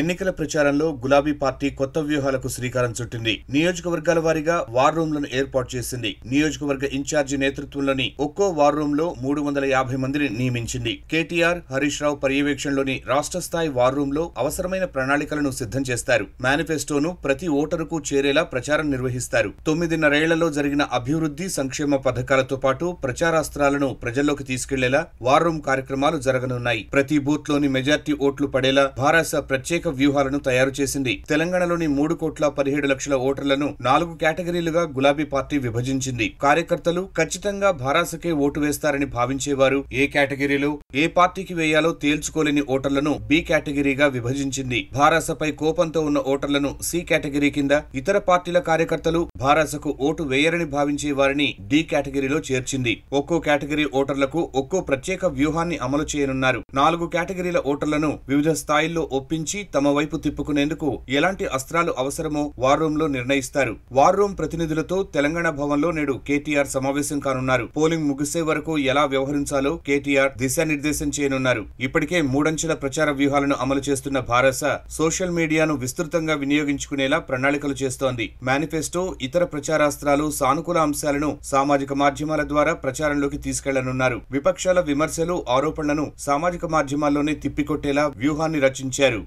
ఎన్నికల ప్రచారంలో గులాబీ పార్టీ కొత్త వ్యూహాలకు శ్రీకారం చుట్టింది నియోజకవర్గాల వారీగా వార్ రూమ్లను ఏర్పాటు చేసింది నియోజకవర్గ ఇన్ఛార్జి నేతృత్వంలోని ఒక్కో వార్ రూమ్ లో మూడు వందల యాభై మందిని నియమించింది కేటీఆర్ హరీష్ రావు పర్యవేక్షణలోని రాష్ట్ర స్థాయి వార్ రూమ్ లో అవసరమైన ప్రణాళికలను సిద్ధం చేస్తారు మేనిఫెస్టోను ప్రతి ఓటరుకు చేరేలా ప్రచారం నిర్వహిస్తారు తొమ్మిదిన్నరేళ్లలో జరిగిన అభివృద్ధి సంక్షేమ పథకాలతో పాటు ప్రచారాస్త్రాలను ప్రజల్లోకి తీసుకెళ్లేలా వార్ రూమ్ కార్యక్రమాలు జరగనున్నాయి ప్రతి బూత్ లోని మెజార్టీ ఓట్లు పడేలా భారాస ప్రత్యేక ప్రత్యేక వ్యూహాలను తయారు చేసింది తెలంగాణలోని మూడు కోట్ల పదిహేడు లక్షల ఓటర్లను నాలుగు కేటగిరీలుగా గులాబీ పార్టీ విభజించింది కార్యకర్తలు ఖచ్చితంగా భారాసకే ఓటు వేస్తారని భావించేవారు ఏ కేటగిరీలో ఏ పార్టీకి వేయాలో తేల్చుకోలేని ఓటర్లను బి కేటగిరీగా విభజించింది భారాసపై కోపంతో ఉన్న ఓటర్లను సి కేటగిరీ కింద ఇతర పార్టీల కార్యకర్తలు భారాసకు ఓటు వేయరని భావించే వారిని డి కేటగిరీలో చేర్చింది ఒక్కో కేటగిరీ ఓటర్లకు ఒక్కో ప్రత్యేక వ్యూహాన్ని అమలు చేయనున్నారు నాలుగు కేటగిరీల ఓటర్లను వివిధ స్థాయిల్లో ఒప్పించి తమ వైపు తిప్పుకునేందుకు ఎలాంటి అస్త్రాలు అవసరమో వార్ రూమ్ లో నిర్ణయిస్తారు వార్ రూమ్ ప్రతినిధులతో తెలంగాణ భవన్లో నేడు కేటీఆర్ సమావేశం కానున్నారు పోలింగ్ ముగిసే వరకు ఎలా వ్యవహరించాలో కేటీఆర్ దిశానిర్దేశం చేయనున్నారు ఇప్పటికే మూడంచెల ప్రచార వ్యూహాలను అమలు చేస్తున్న భారస సోషల్ మీడియాను విస్తృతంగా వినియోగించుకునేలా ప్రణాళికలు చేస్తోంది మేనిఫెస్టో ఇతర ప్రచారాస్త్రాలు సానుకూల అంశాలను సామాజిక మాధ్యమాల ద్వారా ప్రచారంలోకి తీసుకెళ్లనున్నారు విపక్షాల విమర్శలు ఆరోపణలను సామాజిక మాధ్యమాల్లోనే తిప్పికొట్టేలా వ్యూహాన్ని రచించారు